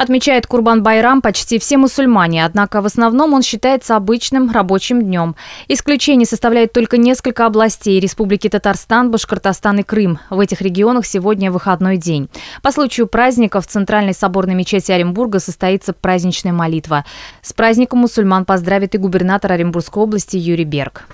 Отмечает Курбан-Байрам почти все мусульмане, однако в основном он считается обычным рабочим днем. Исключение составляет только несколько областей – Республики Татарстан, Башкортостан и Крым. В этих регионах сегодня выходной день. По случаю праздника в Центральной соборной мечети Оренбурга состоится праздничная молитва. С праздником мусульман поздравит и губернатор Оренбургской области Юрий Берг.